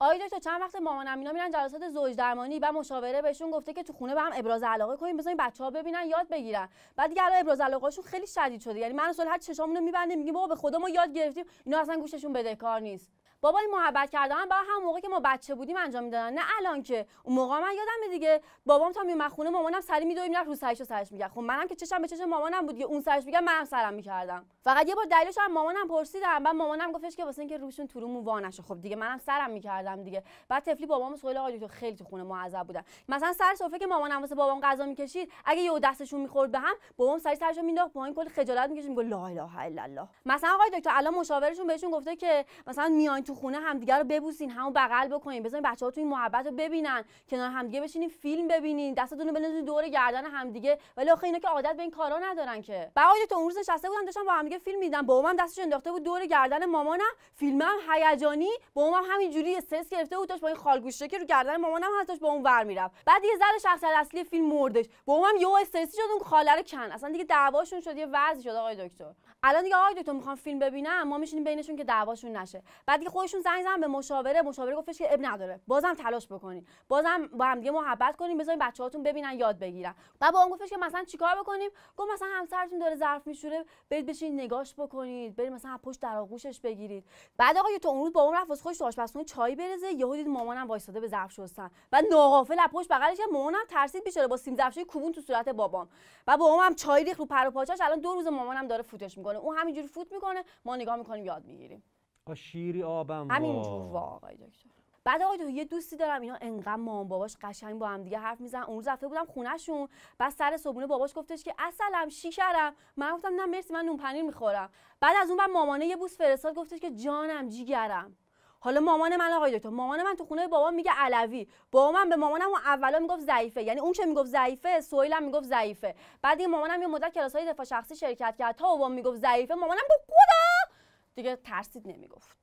آی دکتر چند وقت مامانم اینا میرن جلسات زوج درمانی و مشاوره بهشون گفته که تو خونه به هم ابراز علاقه کنیم بزنین بچه ها ببینن یاد بگیرن بعد دیگه الان ابراز علاقهشون خیلی شدید شده یعنی من اصلا هر چشامون رو میبندیم میگیم بابا به خدا ما یاد گرفتیم اینا اصلا گوششون کار نیست بابا این محبت کردن با هم موقع که ما بچه بودیم انجام میدادن نه الان که اون موقع من یادم دیگه بابام تا میومد خونه مامانم سری میدوید میرفت رو سرش و سرش خب منم که چشم به چشم مامانم بود یه اون سرش میگم منم سرم میکردم فقط یه بار دلیلش هم مامانم پرسیدم بعد مامانم گفتش که واسه اینکه روشون تو رو وا خب دیگه منم سرم میکردم دیگه بعد تفلی بابام سوال آقا دکتر خیلی تو خونه معذب بودن مثلا سر سفره که مامانم واسه بابام غذا میکشید اگه یه دستشون میخورد به هم بابام سری سرشو مینداخت پایین کل خجالت میکشید میگه لا اله الا الله مثلا آقای دکتر الان مشاورشون بهشون گفته که مثلا میایین تو خونه همدیگه رو ببوسین همو بغل بکنین بزنین تو این محبت رو ببینن کنار همدیگه بشینین فیلم ببینین دستتون رو بندازین دور گردن همدیگه ولی آخه اینا که عادت به این کارا ندارن که بعد تو دکتر اون روز نشسته بودن داشتن با همدیگه یه فیلم دیدم اومم دستش انداخته بود دور گردن مامانم فیلمم هیجانی با بابام همینجوری استرس گرفته بود داشت با این خالگوشه که رو گردن مامانم هست داشت با اون ور میرفت بعد یه ذره شخص اصلی فیلم مردش با اومم یه استرسی شد اون خاله رو کن اصلا دیگه دعواشون شد یه وضعی شد آقای دکتر الان دیگه آقای دکتر میخوام فیلم ببینم ما میشینیم بینشون که دعواشون نشه بعد دیگه خودشون زنگ زدن به مشاوره مشاوره گفتش که اب نداره بازم تلاش بکنین بازم با هم دیگه محبت کنین بذارین بچه‌هاتون ببینن یاد بگیرن بعد با اون گفتش که مثلا چیکار بکنیم گفت مثلا همسرتون داره ظرف میشوره برید بشین نگاش بکنید برید مثلا پشت در آغوشش بگیرید بعد آقا تو اون روز بابام رفت واسه خودش تو آشپزخونه چای بریزه یهو دید مامانم وایساده به ظرف شستن بعد ناقافل از پشت بغلش مامانم ترسید بیچاره با سیم ظرفشوی کوبون تو صورت بابام و با هم چای ریخ رو پر و پاچش الان دو روز مامانم داره فوتش میکنه اون همینجوری فوت میکنه ما نگاه میکنیم یاد میگیریم شیری آبم همینجور بعد آقای تو یه دوستی دارم اینا انقدر مام باباش قشنگ با هم دیگه حرف میزنن اون روز رفته بودم خونهشون بعد سر صبونه باباش گفتش که اصلم شیکرم من گفتم نه مرسی من نون پنیر میخورم بعد از اون بعد مامانه یه بوس فرستاد گفتش که جانم جیگرم حالا مامان من آقای دکتر مامان من تو خونه بابا میگه علوی با من به مامانم اون اولا میگفت ضعیفه یعنی اون چه میگفت ضعیفه هم میگفت ضعیفه بعد مامانم یه مدت های دفاع شخصی شرکت کرد تا بابام میگفت ضعیفه مامانم گفت خدا دیگه ترسید نمیگفت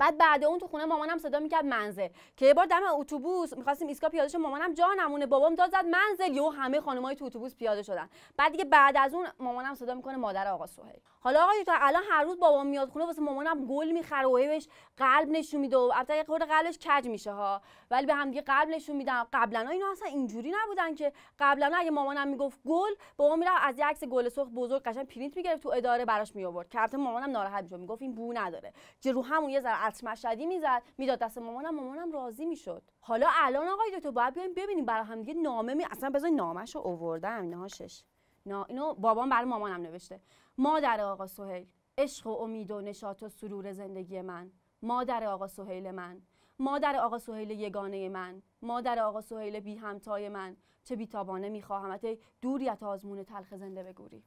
بعد بعد اون تو خونه مامانم صدا میکرد منزل که یه بار دم اتوبوس میخواستیم ایستگاه پیاده شد مامانم جا نمونه بابام داد زد منزل یو همه خانمای تو اتوبوس پیاده شدن بعد دیگه بعد از اون مامانم صدا میکنه مادر آقا سهیل حالا آقا تو الان هر روز بابام میاد خونه واسه مامانم گل میخره و بهش قلب نشون میده و البته یه خورده قلبش کج میشه ها ولی به هم دیگه قلب نشون میدم قبلا اینا اصلا اینجوری نبودن که قبلا اگه مامانم میگفت گل بابام میره از یه عکس گل سرخ بزرگ قشنگ پرینت میگرفت تو اداره براش میآورد کارت مامانم ناراحت میشد میگفت این بو نداره که رو همون یه ذره خط مشهدی میزد میداد دست مامانم مامانم راضی میشد حالا الان آقای دکتر باید بیایم ببینیم برای هم دیگه نامه می اصلا بذار نامش رو آوردم نهاشش نا اینو بابام برای مامانم نوشته مادر آقا سهیل عشق و امید و نشاط و سرور زندگی من مادر آقا سهیل من مادر آقا سهیل یگانه من مادر آقا سهیل بی همتای من چه بیتابانه دوری دوریت آزمون تلخ زنده بگوری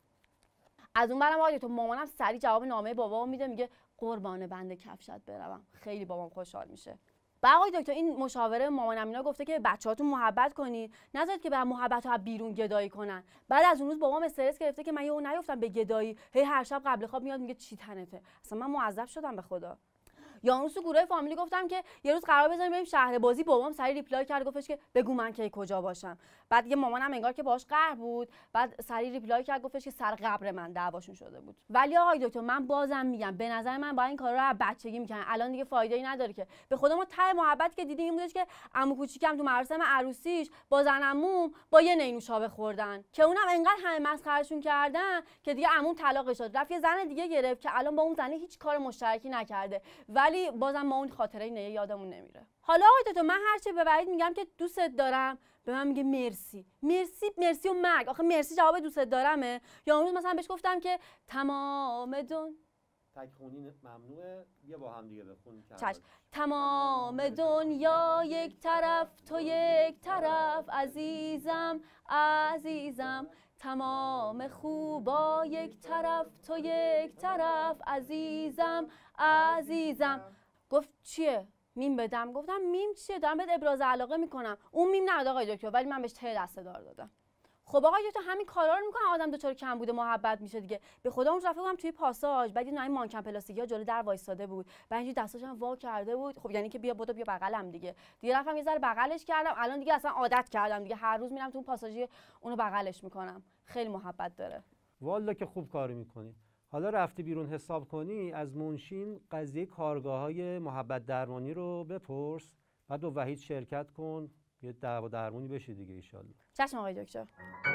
از اون برم آقای تو مامانم سری جواب نامه بابا میده میگه قربان بند کفشت بروم خیلی بابام خوشحال میشه بقای دکتر این مشاوره مامانم اینا گفته که بچه‌هاتون محبت کنید نذارید که بر محبت ها بیرون گدایی کنن بعد از اون روز بابام استرس گرفته که من اون نیفتم به گدایی هی هر شب قبل خواب میاد میگه چی تنته اصلا من معذب شدم به خدا یانوس گروه فامیلی گفتم که یه روز قرار بزنیم بریم شهر بازی بابام سری ریپلای کرد گفتش که بگو من کی کجا باشم بعد یه مامانم انگار که باش قهر بود بعد سری ریپلای کرد گفتش که سر قبر من دعواشون شده بود ولی آقای دکتر من بازم میگم به نظر من با این کارا رو بچگی میکنن الان دیگه فایده ای نداره که به خودم ته محبت که دیدیم این بودش که عمو کوچیکم تو مراسم عروسیش با زن با یه نینوشابه خوردن که اونم انقدر همه مسخرهشون کردن که دیگه عموم طلاقش داد رفت یه زن دیگه گرفت که الان با اون زنه هیچ کار مشترکی نکرده ولی ولی بازم ما اون خاطره اینه یادمون نمیره حالا آقای تو من هرچی به وعید میگم که دوستت دارم به من میگه مرسی مرسی مرسی و مرگ آخه مرسی جواب دوستت دارمه یا اون مثلا بهش گفتم که تمام دون تک ممنوعه یه با هم دیگه بخونیم چش تمام دنیا یک طرف تو یک طرف عزیزم عزیزم تمام خوبا یک طرف تو یک طرف عزیزم عزیزم گفت چیه میم بدم گفتم میم چیه دارم بهت ابراز علاقه میکنم اون میم نه آقای دکتر ولی من بهش ته دسته دار دادم خب آقا تو همین کارا رو میکنه آدم دچار کم بوده محبت میشه دیگه به خدا اون رفته بودم توی پاساژ بعد این مانکن پلاستیکی ها جلو در وایساده بود بعد اینجوری دستاش وا کرده بود خب یعنی که بیا بدو بیا بغلم دیگه دیگه رفتم یه ذره بغلش کردم الان دیگه اصلا عادت کردم دیگه هر روز میرم تو اون پاساژ اونو بغلش میکنم خیلی محبت داره والا که خوب کار میکنی حالا رفتی بیرون حساب کنی از منشین قضیه کارگاه های محبت درمانی رو بپرس بعد دو وحید شرکت کن یه دعوا درمونی بشه دیگه ایشالله چشم آقای دکتر